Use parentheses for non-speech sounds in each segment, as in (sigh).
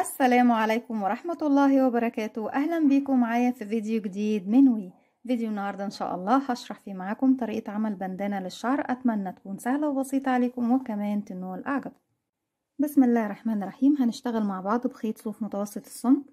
السلام عليكم ورحمة الله وبركاته أهلا بيكم معايا في فيديو جديد من وي فيديو النهاردة إن شاء الله هشرح فيه معاكم طريقة عمل بندانة للشعر أتمنى تكون سهلة وبسيطة عليكم وكمان تنول أعجب بسم الله الرحمن الرحيم هنشتغل مع بعض بخيط صوف متوسط السمك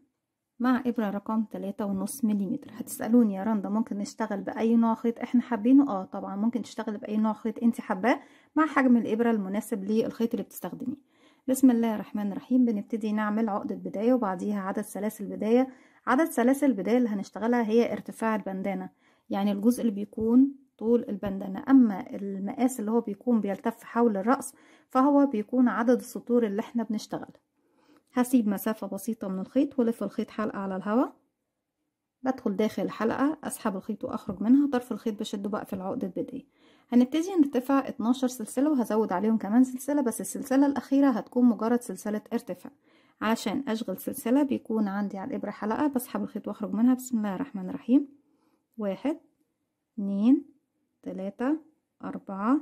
مع إبرة رقم تلاتة ونص مليمتر هتسألوني يا رندا ممكن نشتغل بأي نوع خيط احنا حابينه اه طبعا ممكن تشتغل بأي نوع خيط انت حباه مع حجم الإبرة المناسب للخيط اللي بتستخدميه بسم الله الرحمن الرحيم بنبتدي نعمل عقدة بداية وبعديها عدد سلاسل بداية عدد سلاسل البداية اللي هنشتغلها هي ارتفاع البندانة يعني الجزء اللي بيكون طول البندانة أما المقاس اللي هو بيكون بيلتف حول الرأس فهو بيكون عدد السطور اللي احنا بنشتغل هسيب مسافة بسيطة من الخيط ولف الخيط حلقة على الهوا بدخل داخل الحلقة أسحب الخيط وأخرج منها طرف الخيط بشده بقفل عقدة بداية هنبتدي نرتفع 12 سلسلة وهزود عليهم كمان سلسلة بس السلسلة الأخيرة هتكون مجرد سلسلة ارتفاع علشان أشغل سلسلة بيكون عندي على الإبرة حلقة بسحب الخيط وأخرج منها بسم الله الرحمن الرحيم واحد اتنين تلاتة أربعة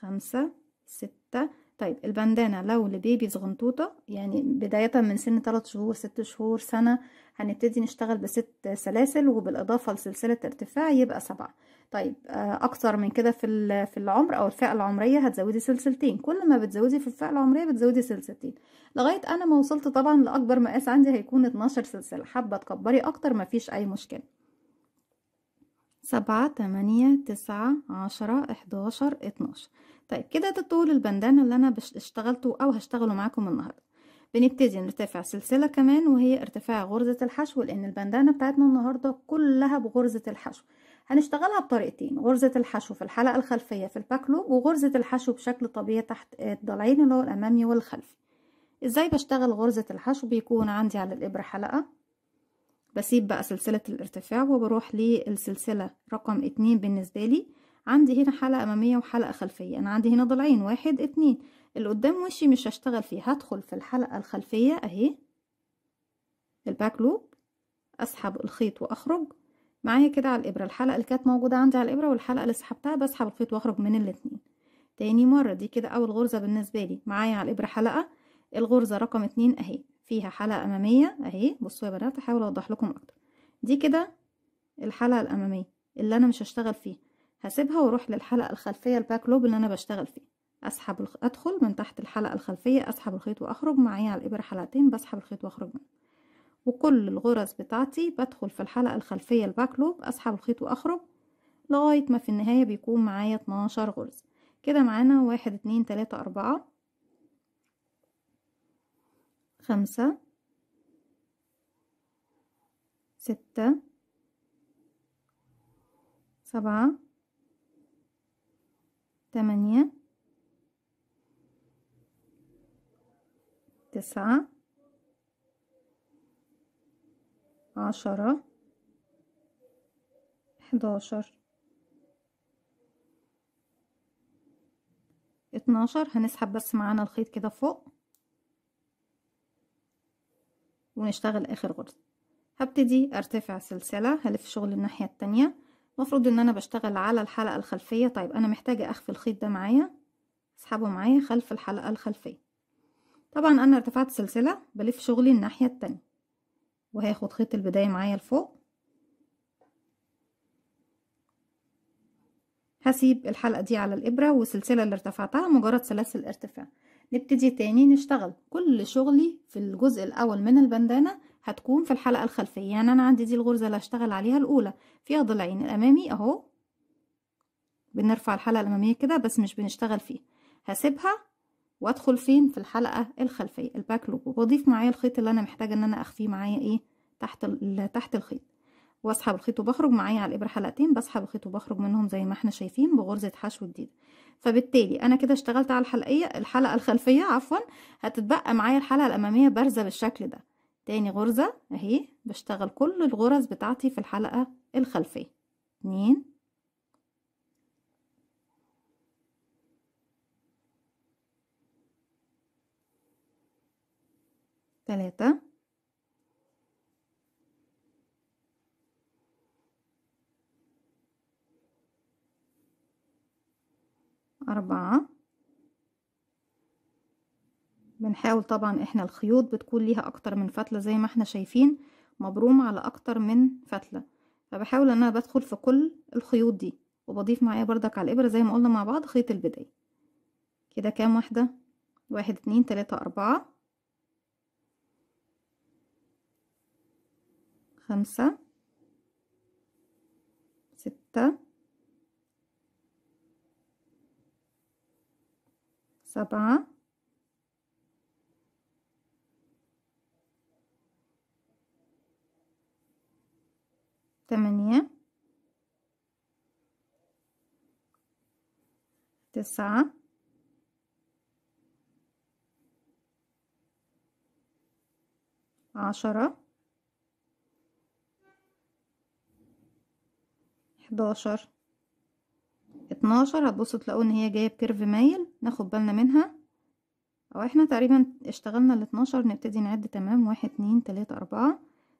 خمسة ستة طيب البندانة لو لبيبي صغنطوطة يعني بداية من سن تلات شهور ست شهور سنة هنبتدي نشتغل بست سلاسل وبالإضافة لسلسلة ارتفاع يبقى سبعة طيب آه، أكتر من كده في في العمر أو الفئة العمرية هتزودي سلسلتين كل ما بتزودي في الفئة العمرية بتزودي سلسلتين لغاية أنا ما وصلت طبعا لأكبر مقاس عندي هيكون 12 سلسلة حابة تكبري أكتر مفيش أي مشكلة سبعة تمانية تسعة عشرة إحداشر اتناشر طيب كده ده طول البندانة اللي أنا اشتغلته أو هشتغله معاكم النهاردة بنبتدي نرتفع سلسلة كمان وهي ارتفاع غرزة الحشو لأن البندانة بتاعتنا النهاردة كلها بغرزة الحشو هنشتغلها بطريقتين غرزة الحشو في الحلقة الخلفية في لوب وغرزة الحشو بشكل طبيعي تحت الضلعين اللي هو الأمامي والخلفي ازاي بشتغل غرزة الحشو بيكون عندي على الإبرة حلقة بسيب بقى سلسلة الارتفاع وبروح للسلسلة رقم اتنين بالنسبة لي عندي هنا حلقة أمامية وحلقة خلفية أنا عندي هنا ضلعين واحد اتنين اللي قدام وشي مش هشتغل فيه هدخل في الحلقة الخلفية أهي الباك لوب أسحب الخيط وأخرج معايا كده على الإبرة الحلقة اللي كانت موجودة عندي على الإبرة والحلقة اللي سحبتها بسحب الخيط وأخرج من الاتنين تاني مرة دي كده أول غرزة بالنسبة لي معايا على الإبرة حلقة الغرزة رقم اتنين أهي فيها حلقة أمامية أهي بصوا يا بنات هحاول أوضح لكم أكتر دي كده الحلقة الأمامية اللي أنا مش هشتغل فيها هسيبها وأروح للحلقة الخلفية الباك لوب اللي أنا بشتغل فيه أسحب أدخل من تحت الحلقة الخلفية أسحب الخيط وأخرج معايا على الإبرة حلقتين بسحب الخيط وأخرج منه وكل الغرز بتاعتي بدخل في الحلقة الخلفية الباك لوب أسحب الخيط وأخرج لغاية ما في النهاية بيكون معايا 12 غرز كده معانا واحد اتنين تلاتة أربعة خمسة ستة سبعة ثمانية تسعة عشرة احداشر اتناشر هنسحب بس معانا الخيط كده فوق ونشتغل اخر غرزة هبتدي ارتفع سلسلة هلف شغل الناحية التانية المفروض ان انا بشتغل على الحلقة الخلفية طيب انا محتاجة اخفي الخيط ده معايا اسحبه معايا خلف الحلقة الخلفية طبعا انا ارتفعت سلسلة بلف شغلي الناحية التانية وهاخد خيط البداية معايا لفوق هسيب الحلقة دي على الإبرة والسلسلة اللي ارتفعتها مجرد سلاسل ارتفاع نبتدي تاني نشتغل كل شغلي في الجزء الأول من البندانة هتكون في الحلقة الخلفية يعني أنا عندي دي الغرزة اللي هشتغل عليها الأولى فيها ضلعين الأمامي أهو بنرفع الحلقة الأمامية كده بس مش بنشتغل فيه هسيبها وأدخل فين في الحلقة الخلفية الباك لوب وبضيف معايا الخيط اللي أنا محتاجة إن أنا أخفيه معايا إيه تحت تحت الخيط واسحب الخيط وبخرج معايا على الابره حلقتين بسحب الخيط وبخرج منهم زي ما احنا شايفين بغرزه حشو جديده فبالتالي انا كده اشتغلت على الحلقيه الحلقه الخلفيه عفوا هتتبقى معايا الحلقه الاماميه بارزه بالشكل ده تاني غرزه اهي بشتغل كل الغرز بتاعتي في الحلقه الخلفيه اتنين تلاتة أربعة بنحاول طبعا احنا الخيوط بتكون ليها اكتر من فتلة زي ما احنا شايفين مبرومة على اكتر من فتلة فبحاول ان انا بدخل في كل الخيوط دي وبضيف معايا بردك على الابرة زي ما قلنا مع بعض خيط البداية كده كام واحدة واحد اتنين تلاتة اربعة خمسة ستة سبعة ثمانية تسعة عشرة احداشر اتناشر هتبصوا تلاقوا ان هي جايه بكيرف مايل ناخد بالنا منها او احنا تقريبا اشتغلنا الاتناشر نبتدي نعد تمام واحد اتنين تلاتة اربعة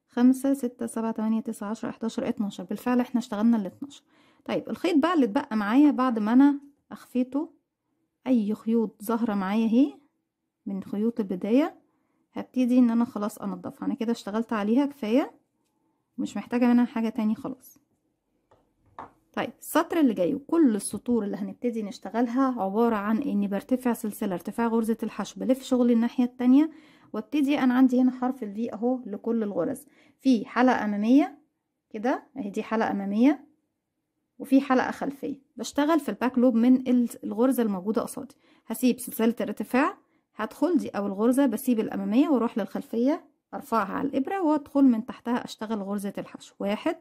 خمسة ستة سبعة تمانية تسعة عشرة احداشر اتناشر بالفعل احنا اشتغلنا الاتناشر طيب الخيط بقى اللي اتبقى معايا بعد ما انا اخفيته اي خيوط ظاهرة معايا اهي من خيوط البداية هبتدي ان انا خلاص انضفها انا كده اشتغلت عليها كفاية مش محتاجة منها حاجة تاني خلاص طيب السطر اللي جاي وكل السطور اللي هنبتدي نشتغلها عبارة عن اني برتفع سلسلة ارتفاع غرزة الحشو بلف شغلي الناحية التانية وابتدي انا عندي هنا حرف الفي اهو لكل الغرز في حلقة امامية كده اهي دي حلقة امامية وفي حلقة خلفية بشتغل في الباك لوب من الغرزة الموجودة قصادي هسيب سلسلة الارتفاع هدخل دي اول غرزة بسيب الامامية واروح للخلفية ارفعها على الابرة وادخل من تحتها اشتغل غرزة الحشو واحد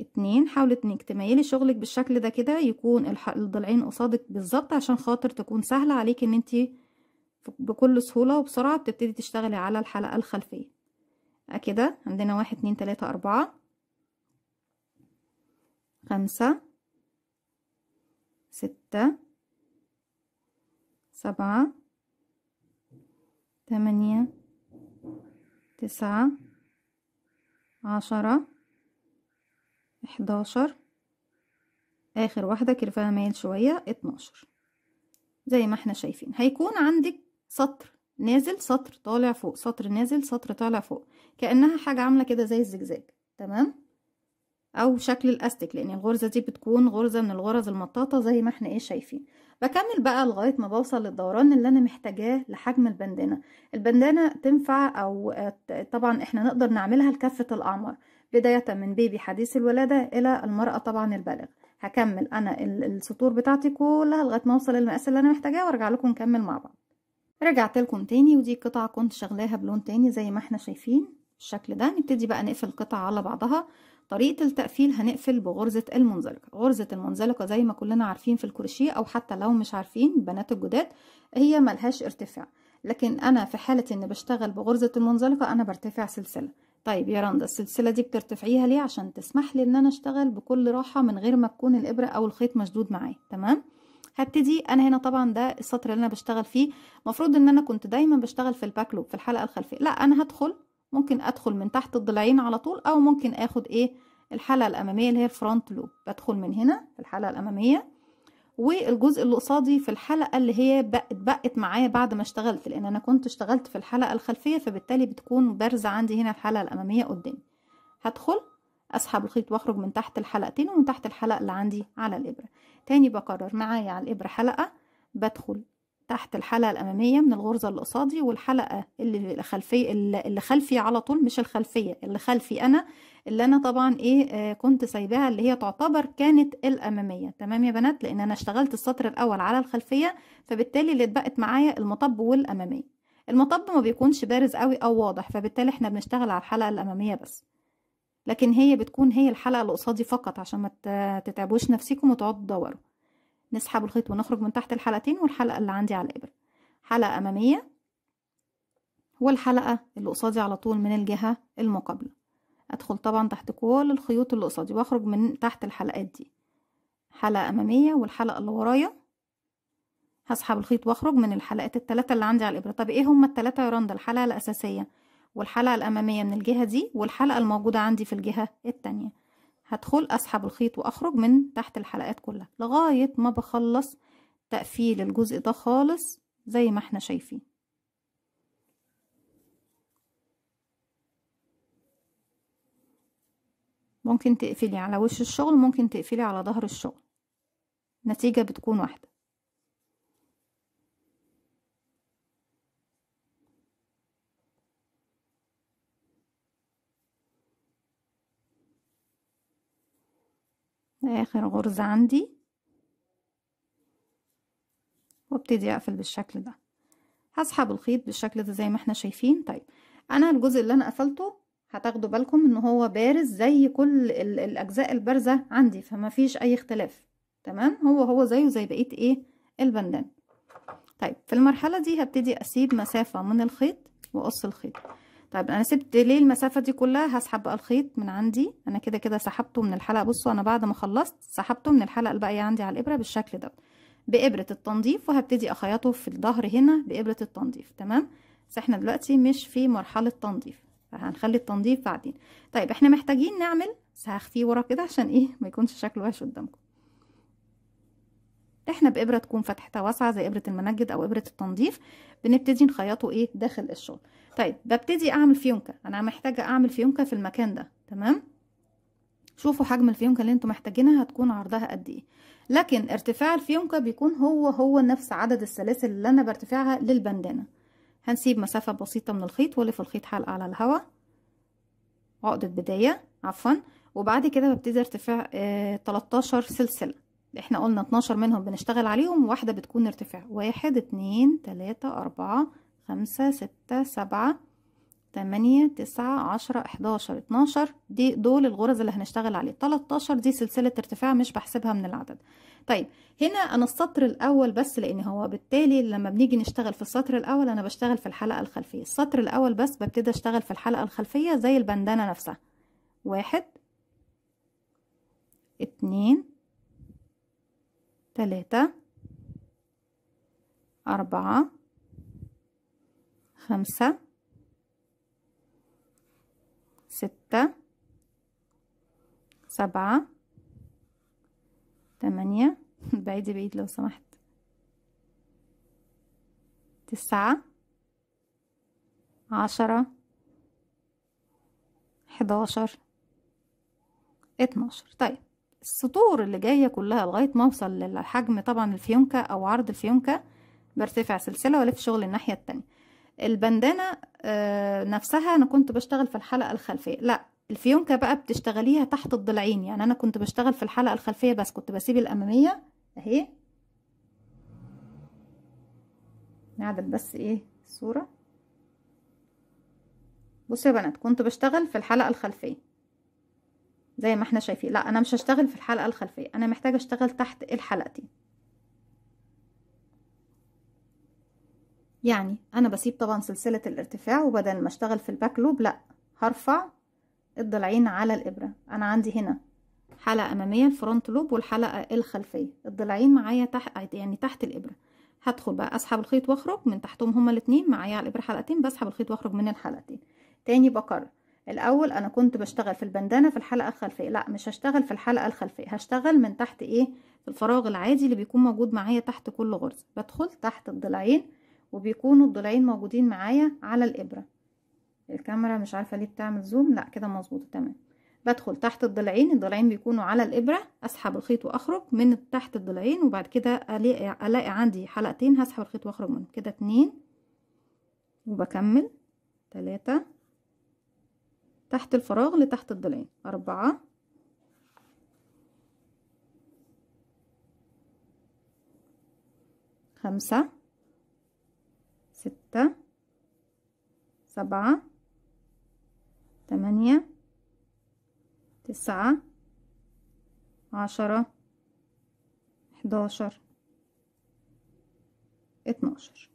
اتنين حاولي انك تميلي شغلك بالشكل ده كده يكون الضلعين قصادك بالظبط عشان خاطر تكون سهلة عليك ان انت بكل سهولة وبسرعة بتبتدي تشتغلي على الحلقة الخلفية آه، كده عندنا واحد اتنين تلاتة اربعة خمسة ستة سبعة تمانية تسعة عشرة حداشر آخر واحدة كرفها مايل شوية اتناشر زي ما احنا شايفين هيكون عندك سطر نازل سطر طالع فوق سطر نازل سطر طالع فوق كأنها حاجة عاملة كده زي الزجزاج تمام او شكل الاستك لان الغرزه دي بتكون غرزه من الغرز المطاطه زي ما احنا ايه شايفين بكمل بقى لغايه ما بوصل للدوران اللي انا محتاجاه لحجم البندانه البندانه تنفع او طبعا احنا نقدر نعملها لكافه الاعمار بداية من بيبي حديث الولادة إلى المرأة طبعا البالغ هكمل أنا السطور بتاعتي كلها لغاية ما أوصل للمقاس اللي أنا محتاجاه وأرجع لكم نكمل مع بعض رجعت لكم تاني ودي قطعة كنت شغلاها بلون تاني زي ما احنا شايفين بالشكل ده نبتدي بقى نقفل القطعة على بعضها طريقة التقفيل هنقفل بغرزة المنزلقة غرزة المنزلقة زي ما كلنا عارفين في الكروشيه أو حتى لو مش عارفين بنات الجداد هي ملهاش ارتفاع لكن أنا في حالة إن بشتغل بغرزة المنزلقة أنا برتفع سلسلة طيب يا رندا السلسلة دي بترتفعيها ليه عشان تسمح لي ان انا اشتغل بكل راحة من غير ما تكون الابرة او الخيط مشدود معايا تمام هبتدي انا هنا طبعا ده السطر اللي انا بشتغل فيه المفروض ان انا كنت دايما بشتغل في الباك لوب في الحلقة الخلفية لا انا هدخل ممكن ادخل من تحت الضلعين على طول او ممكن اخد ايه الحلقة الامامية اللي هي الفرونت لوب بدخل من هنا في الحلقة الامامية والجزء قصادي في الحلقه اللي هي اتبقت معايا بعد ما اشتغلت لان انا كنت اشتغلت في الحلقه الخلفيه فبالتالي بتكون بارزه عندي هنا الحلقه الاماميه قدامي هدخل اسحب الخيط واخرج من تحت الحلقتين ومن تحت الحلقه اللي عندي على الابره تاني بكرر معايا على الابره حلقه بدخل تحت الحلقة الأمامية من الغرزة اللي قصادي والحلقة اللي خلفي اللي خلفي على طول مش الخلفية اللي خلفي أنا اللي أنا طبعا إيه آه، كنت سايباها اللي هي تعتبر كانت الأمامية تمام يا بنات لأن أنا اشتغلت السطر الأول على الخلفية فبالتالي اللي اتبقت معايا المطب والأمامية المطب ما بيكونش بارز قوي أو واضح فبالتالي احنا بنشتغل على الحلقة الأمامية بس لكن هي بتكون هي الحلقة اللي قصادي فقط عشان ما تتعبوش نفسكم وتقعدوا تدوروا نسحب الخيط ونخرج من تحت الحلقتين والحلقة اللي عندي على الإبرة حلقة أمامية والحلقة اللي قصادي على طول من الجهة المقابلة أدخل طبعا تحت كل الخيوط اللي قصادي وأخرج من تحت الحلقات دي حلقة أمامية والحلقة اللي ورايا هسحب الخيط واخرج من الحلقات التلاتة اللي عندي على الإبرة طب إيه هما التلاتة يا رندا الحلقة الأساسية والحلقة الأمامية من الجهة دي والحلقة الموجودة عندي في الجهة التانية هدخل اسحب الخيط واخرج من تحت الحلقات كلها لغاية ما بخلص تقفيل الجزء ده خالص زي ما احنا شايفين ممكن تقفلي على وش الشغل ممكن تقفلي على ظهر الشغل نتيجة بتكون واحدة آخر غرزة عندي وابتدي أقفل بالشكل ده هسحب الخيط بالشكل ده زي ما احنا شايفين طيب أنا الجزء اللي أنا قفلته هتاخدوا بالكم ان هو بارز زي كل الاجزاء البارزه عندي فما فيش اي اختلاف تمام هو هو زيه زي بقيه ايه البندان طيب في المرحله دي هبتدي اسيب مسافه من الخيط واقص الخيط طيب انا سبت ليه المسافه دي كلها هسحب بقى الخيط من عندي انا كده كده سحبته من الحلقه بصوا انا بعد ما خلصت سحبته من الحلقه الباقيه عندي على الابره بالشكل ده بابره التنظيف وهبتدي اخيطه في الظهر هنا بابره التنظيف تمام بس احنا دلوقتي مش في مرحله تنظيف فهنخلي التنظيف بعدين طيب احنا محتاجين نعمل هخفيه ورا كده عشان ايه ما يكونش شكله وحش قدامكم احنا بإبرة تكون فتحتها واسعة زي إبرة المنجد أو إبرة التنظيف بنبتدي نخيطه إيه داخل الشغل طيب ببتدي أعمل فيونكة أنا محتاجة أعمل فيونكة في المكان ده تمام شوفوا حجم الفيونكة اللي انتم محتاجينها هتكون عرضها قد إيه لكن ارتفاع الفيونكة بيكون هو هو نفس عدد السلاسل اللي أنا برتفعها للبندانة هنسيب مسافة بسيطة من الخيط ولف الخيط حلقة على الهواء عقدة بداية عفوا وبعد كده ببتدي ارتفاع آه 13 سلسله احنا قلنا 12 منهم بنشتغل عليهم واحدة بتكون ارتفاع واحد اتنين تلاتة اربعة خمسة ستة سبعة تمانية تسعة عشرة احداشر اتناشر دي دول الغرز اللي هنشتغل عليه تلاتاشر دي سلسلة ارتفاع مش بحسبها من العدد طيب هنا انا السطر الاول بس لان هو بالتالي لما بنيجي نشتغل في السطر الاول انا بشتغل في الحلقة الخلفية السطر الاول بس ببتدي اشتغل في الحلقة الخلفية زي البندانة نفسها واحد اتنين ثلاثة أربعة خمسة ستة سبعة تمانية (laughs) بعيد بعيد لو سمحت تسعة عشرة حداشر اتناشر طيب السطور اللي جاية كلها لغاية ما اوصل للحجم طبعا الفيونكة او عرض الفيونكة برتفع سلسلة والف شغل الناحية التانية البندانة آه، نفسها انا كنت بشتغل في الحلقة الخلفية لا الفيونكة بقى بتشتغليها تحت الضلعين يعني انا كنت بشتغل في الحلقة الخلفية بس كنت بسيب الامامية اهي نعدل بس ايه الصورة بصوا يا بنات كنت بشتغل في الحلقة الخلفية زي ما احنا شايفين لا انا مش هشتغل في الحلقة الخلفية انا محتاجة اشتغل تحت الحلقتين يعني انا بسيب طبعا سلسلة الارتفاع وبدل ما اشتغل في الباك لوب لا هرفع الضلعين على الابرة انا عندي هنا حلقة امامية الفرونت لوب والحلقة الخلفية الضلعين معايا تحت يعني تحت الابرة هدخل بقى اسحب الخيط واخرج من تحتهم هما الاتنين معايا على الابرة حلقتين بسحب الخيط واخرج من الحلقتين تاني بكرر الاول انا كنت بشتغل في البندانه في الحلقه الخلفيه لا مش هشتغل في الحلقه الخلفيه هشتغل من تحت ايه الفراغ العادي اللي بيكون موجود معايا تحت كل غرزه بدخل تحت الضلعين وبيكونوا الضلعين موجودين معايا على الابره الكاميرا مش عارفه ليه بتعمل زوم لا كده مظبوط تمام بدخل تحت الضلعين الضلعين بيكونوا على الابره اسحب الخيط واخرج من تحت الضلعين وبعد كده الاقي الاقي عندي حلقتين هسحب الخيط واخرج منهم كده اتنين وبكمل تلاتة تحت الفراغ لتحت الضلعين أربعة خمسة ستة سبعة تمانية تسعة عشرة حداشر اتناشر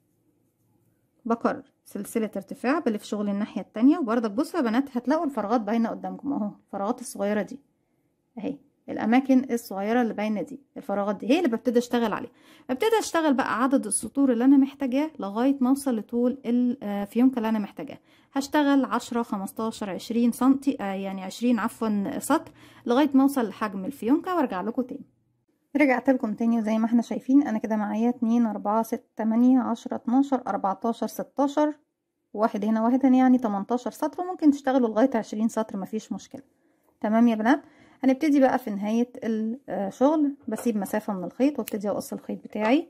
بكرر سلسلة ارتفاع بلف شغل الناحية التانية وبرضك بصوا يا بنات هتلاقوا الفراغات باينة قدامكم اهو الفراغات الصغيرة دي اهي الاماكن الصغيرة اللي باينة دي الفراغات دي هي اللي ببتدي اشتغل عليها ببتدي اشتغل بقى عدد السطور اللي انا محتاجاه لغاية ما اوصل لطول الفيونكة آه، اللي انا محتاجاه هشتغل عشرة خمستاشر عشرين سنتي آه، يعني عشرين عفوا سطر لغاية ما اوصل لحجم الفيونكة وارجع لكم تاني رجعت لكم تاني وزي ما احنا شايفين انا كده معايا اتنين اربعة ستة تمانية عشرة اتناشر اربعتاشر ستاشر واحد هنا واحد هنا يعني تمنتاشر سطر ممكن تشتغلوا لغاية عشرين سطر مفيش مشكلة تمام يا بنات هنبتدي بقى في نهاية الشغل بسيب مسافة من الخيط وابتدي اقص الخيط بتاعي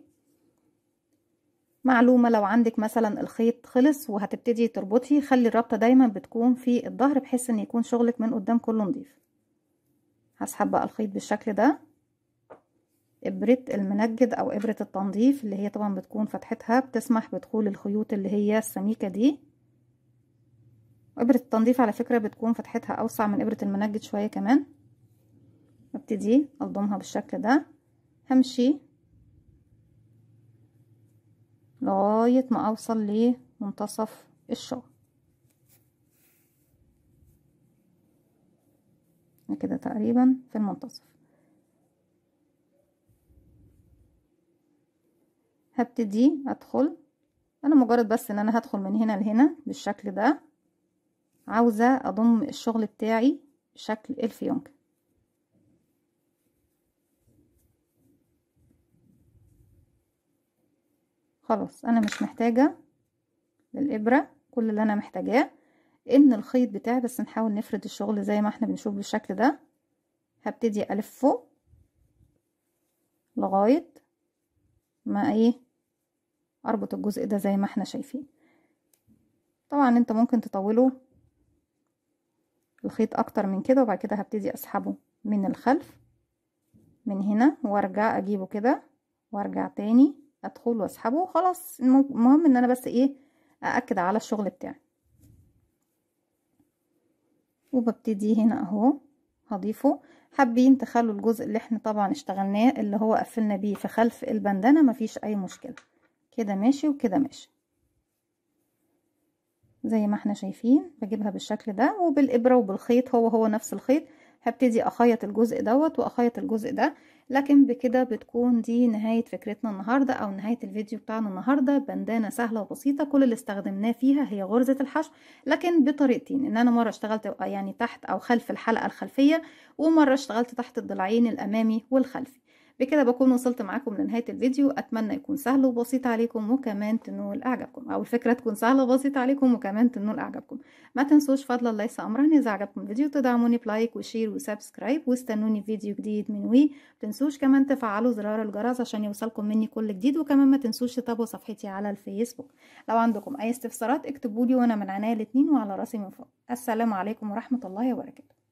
معلومة لو عندك مثلا الخيط خلص وهتبتدي تربطي خلي الربطة دايما بتكون في الظهر بحيث ان يكون شغلك من قدام كله نضيف هسحب بقى الخيط بالشكل ده ابرة المنجد او ابرة التنظيف اللي هي طبعا بتكون فتحتها بتسمح بدخول الخيوط اللي هي السميكة دي وابرة التنظيف على فكرة بتكون فتحتها اوسع من ابرة المنجد شوية كمان وابتدي الضمها بالشكل ده همشي لغاية ما اوصل لمنتصف الشغل كده تقريبا في المنتصف هبتدي ادخل انا مجرد بس ان انا هدخل من هنا لهنا بالشكل ده عاوزة اضم الشغل بتاعي بشكل الفيونكه خلاص انا مش محتاجة الابره كل اللي انا محتاجاه ان الخيط بتاعي بس نحاول نفرد الشغل زي ما احنا بنشوف بالشكل ده هبتدي الفه لغاية ما ايه اربط الجزء ده زي ما احنا شايفين طبعا انت ممكن تطوله الخيط اكتر من كده وبعد كده هبتدي اسحبه من الخلف من هنا وارجع اجيبه كده وارجع تاني ادخل واسحبه خلاص المهم ان انا بس ايه ااكد على الشغل بتاعي وببتدي هنا اهو هضيفه حابين تخلوا الجزء اللي احنا طبعا اشتغلناه اللي هو قفلنا بيه في خلف البندانه مفيش اي مشكله كده ماشي وكده ماشي زي ما احنا شايفين بجيبها بالشكل ده وبالإبرة وبالخيط هو هو نفس الخيط هبتدي أخيط الجزء دوت وأخيط الجزء ده لكن بكده بتكون دي نهاية فكرتنا النهاردة أو نهاية الفيديو بتاعنا النهاردة بندانة سهلة وبسيطة كل اللي استخدمناه فيها هي غرزة الحشو لكن بطريقتين إن أنا مرة اشتغلت يعني تحت أو خلف الحلقة الخلفية ومرة اشتغلت تحت الضلعين الأمامي والخلفي بكده بكون وصلت معاكم لنهاية الفيديو أتمنى يكون سهل وبسيط عليكم وكمان تنول أعجبكم أو الفكرة تكون سهلة وبسيطة عليكم وكمان تنول أعجبكم ما تنسوش الله ليس أمرا إذا عجبكم الفيديو تدعموني بلايك وشير وسبسكرايب واستنوني فيديو جديد من وي متنسوش كمان تفعلوا زرار الجرس عشان يوصلكم مني كل جديد وكمان ما تنسوش تتابعوا صفحتي على الفيسبوك لو عندكم أي استفسارات اكتبولي وأنا من عناية الاتنين وعلى راسي من فوق السلام عليكم ورحمة الله وبركاته